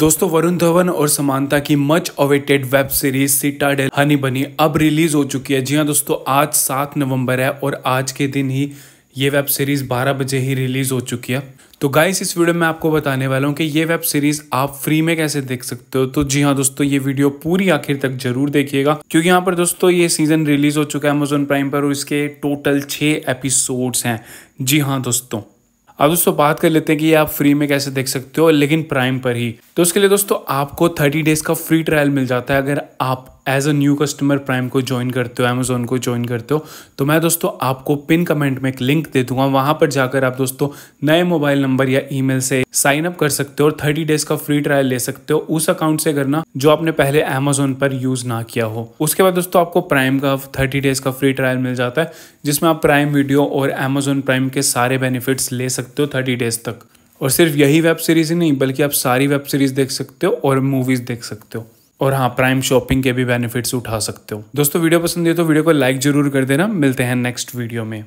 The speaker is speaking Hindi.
दोस्तों वरुण धवन और समानता की मच अवेटेड वेब सीरीज डेल हनी बनी अब रिलीज हो चुकी है जी हाँ दोस्तों आज सात नवंबर है और आज के दिन ही ये वेब सीरीज 12 बजे ही रिलीज हो चुकी है तो गाइस इस वीडियो में आपको बताने वाला हूँ कि ये वेब सीरीज आप फ्री में कैसे देख सकते हो तो जी हाँ दोस्तों ये वीडियो पूरी आखिर तक जरूर देखिएगा क्योंकि यहाँ पर दोस्तों ये सीजन रिलीज हो चुका है अमेजोन प्राइम पर और इसके टोटल छः एपिसोड्स हैं जी हाँ दोस्तों अब दोस्तों बात कर लेते हैं कि आप फ्री में कैसे देख सकते हो लेकिन प्राइम पर ही तो उसके लिए दोस्तों आपको थर्टी डेज का फ्री ट्रायल मिल जाता है अगर आप as a new customer Prime को ज्वाइन करते हो अमेजोन को ज्वाइन करते हो तो मैं दोस्तों आपको पिन कमेंट में एक लिंक दे दूंगा वहाँ पर जाकर आप दोस्तों नए मोबाइल नंबर या ईमेल से साइन अप कर सकते हो और थर्टी डेज का फ्री ट्रायल ले सकते हो उस अकाउंट से करना जो आपने पहले अमेजोन पर यूज ना किया हो उसके बाद दोस्तों आपको प्राइम का थर्टी डेज का फ्री ट्रायल मिल जाता है जिसमें आप प्राइम वीडियो और अमेजोन प्राइम के सारे बेनिफिट्स ले सकते हो थर्टी डेज तक और सिर्फ यही वेब सीरीज़ ही नहीं बल्कि आप सारी वेब सीरीज़ देख सकते हो और मूवीज़ देख सकते हो और हाँ प्राइम शॉपिंग के भी बेनिफिट्स उठा सकते हो दोस्तों वीडियो पसंद है तो वीडियो को लाइक जरूर कर देना मिलते हैं नेक्स्ट वीडियो में